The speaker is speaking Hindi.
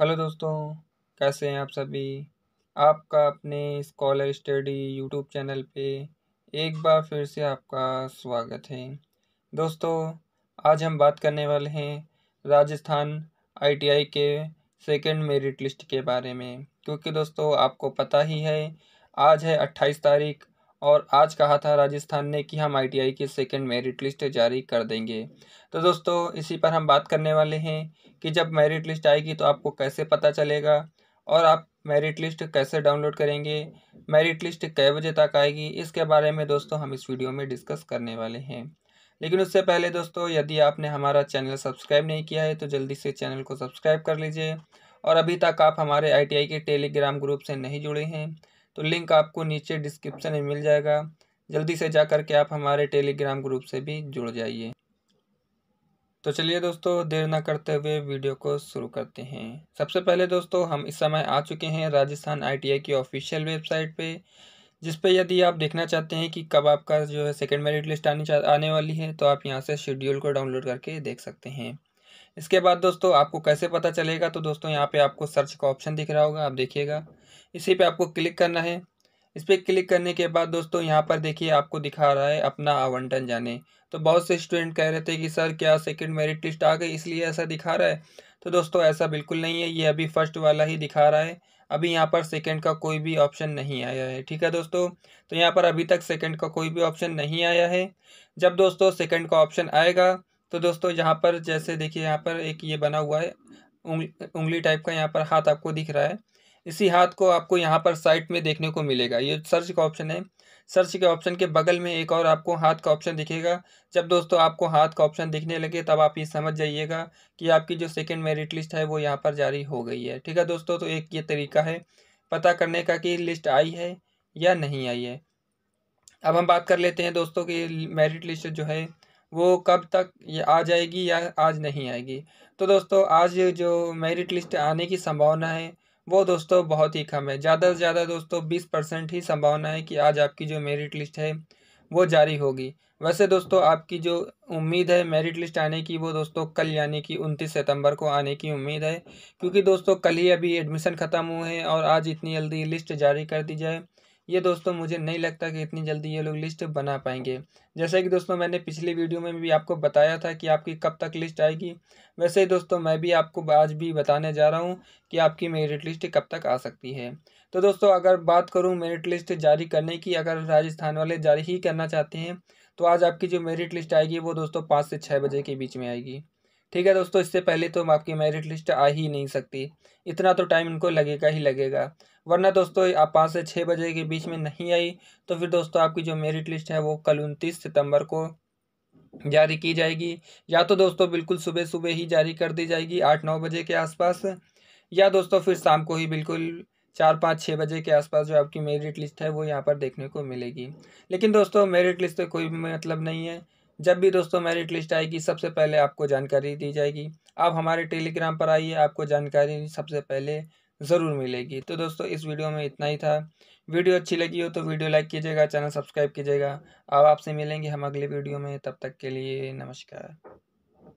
हेलो दोस्तों कैसे हैं आप सभी आपका अपने स्कॉलर स्टडी यूट्यूब चैनल पे एक बार फिर से आपका स्वागत है दोस्तों आज हम बात करने वाले हैं राजस्थान आईटीआई के सेकेंड मेरिट लिस्ट के बारे में क्योंकि दोस्तों आपको पता ही है आज है अट्ठाईस तारीख और आज कहा था राजस्थान ने कि हम आईटीआई की सेकेंड मेरिट लिस्ट जारी कर देंगे तो दोस्तों इसी पर हम बात करने वाले हैं कि जब मेरिट लिस्ट आएगी तो आपको कैसे पता चलेगा और आप मेरिट लिस्ट कैसे डाउनलोड करेंगे मेरिट लिस्ट कै बजे तक आएगी इसके बारे में दोस्तों हम इस वीडियो में डिस्कस करने वाले हैं लेकिन उससे पहले दोस्तों यदि आपने हमारा चैनल सब्सक्राइब नहीं किया है तो जल्दी से चैनल को सब्सक्राइब कर लीजिए और अभी तक आप हमारे आईटीआई के टेलीग्राम ग्रुप से नहीं जुड़े हैं तो लिंक आपको नीचे डिस्क्रिप्शन में मिल जाएगा जल्दी से जा कर के आप हमारे टेलीग्राम ग्रुप से भी जुड़ जाइए तो चलिए दोस्तों देर ना करते हुए वीडियो को शुरू करते हैं सबसे पहले दोस्तों हम इस समय आ चुके हैं राजस्थान आईटीआई की ऑफिशियल वेबसाइट पे जिस पे यदि आप देखना चाहते हैं कि कब आपका जो है सेकेंड मेरिट लिस्ट आनी आने वाली है तो आप यहाँ से शेड्यूल को डाउनलोड करके देख सकते हैं इसके बाद दोस्तों आपको कैसे पता चलेगा तो दोस्तों यहाँ पे आपको सर्च का ऑप्शन दिख रहा होगा आप देखिएगा इसी पे आपको क्लिक करना है इस पर क्लिक करने के बाद दोस्तों यहाँ पर देखिए आपको दिखा रहा है अपना आवंटन जाने तो बहुत से स्टूडेंट कह रहे थे कि सर क्या सेकंड मेरिट लिस्ट आ गई इसलिए ऐसा दिखा रहा है तो दोस्तों ऐसा बिल्कुल नहीं है ये अभी फर्स्ट वाला ही दिखा रहा है अभी यहाँ पर सेकंड का कोई भी ऑप्शन नहीं आया है ठीक है दोस्तों तो यहाँ पर अभी तक सेकंड का कोई भी ऑप्शन नहीं आया है जब दोस्तों सेकंड का ऑप्शन आएगा तो दोस्तों यहाँ पर जैसे देखिए यहाँ पर एक ये बना हुआ है उंगली टाइप का यहाँ पर हाथ आपको दिख रहा है इसी हाथ को आपको यहाँ पर साइट में देखने को मिलेगा ये सर्च का ऑप्शन है सर्च के ऑप्शन के बगल में एक और आपको हाथ का ऑप्शन दिखेगा जब दोस्तों आपको हाथ का ऑप्शन दिखने लगे तब आप ये समझ जाइएगा कि आपकी जो सेकेंड मेरिट लिस्ट है वो यहाँ पर जारी हो गई है ठीक है दोस्तों तो एक ये तरीका है पता करने का कि लिस्ट आई है या नहीं आई है अब हम बात कर लेते हैं दोस्तों कि मेरिट लिस्ट जो है वो कब तक ये आ जाएगी या आज नहीं आएगी तो दोस्तों आज जो मेरिट लिस्ट आने की संभावना है वो दोस्तों बहुत ही कम है ज़्यादा से ज़्यादा दोस्तों बीस परसेंट ही संभावना है कि आज आपकी जो मेरिट लिस्ट है वो जारी होगी वैसे दोस्तों आपकी जो उम्मीद है मेरिट लिस्ट आने की वो दोस्तों कल यानी कि उनतीस सितंबर को आने की उम्मीद है क्योंकि दोस्तों कल ही अभी एडमिशन ख़त्म हुए हैं और आज इतनी जल्दी लिस्ट जारी कर दी जाए ये दोस्तों मुझे नहीं लगता कि इतनी जल्दी ये लोग लिस्ट बना पाएंगे जैसे कि दोस्तों मैंने पिछली वीडियो में भी आपको बताया था कि आपकी कब तक लिस्ट आएगी वैसे ही दोस्तों मैं भी आपको आज भी बताने जा रहा हूँ कि आपकी मेरिट लिस्ट कब तक आ सकती है तो दोस्तों अगर बात करूँ मेरिट लिस्ट जारी करने की अगर राजस्थान वाले जारी ही करना चाहते हैं तो आज आपकी जो मेरिट लिस्ट आएगी वो दोस्तों पाँच से छः बजे के बीच में आएगी ठीक है दोस्तों इससे पहले तो आपकी मेरिट लिस्ट आ ही नहीं सकती इतना तो टाइम इनको लगेगा ही लगेगा वरना दोस्तों आप पाँच से छः बजे के बीच में नहीं आई तो फिर दोस्तों आपकी जो मेरिट लिस्ट है वो कल उनतीस सितंबर को जारी की जाएगी या तो दोस्तों बिल्कुल सुबह सुबह ही जारी कर दी जाएगी आठ नौ बजे के आसपास या दोस्तों फिर शाम को ही बिल्कुल चार पाँच छः बजे के आसपास जो आपकी मेरिट लिस्ट है वो यहाँ पर देखने को मिलेगी लेकिन दोस्तों मेरिट लिस्ट तो कोई मतलब नहीं है जब भी दोस्तों मेरिट लिस्ट आएगी सबसे पहले आपको जानकारी दी जाएगी आप हमारे टेलीग्राम पर आइए आपको जानकारी सबसे पहले ज़रूर मिलेगी तो दोस्तों इस वीडियो में इतना ही था वीडियो अच्छी लगी हो तो वीडियो लाइक कीजिएगा चैनल सब्सक्राइब कीजिएगा अब आपसे मिलेंगे हम अगले वीडियो में तब तक के लिए नमस्कार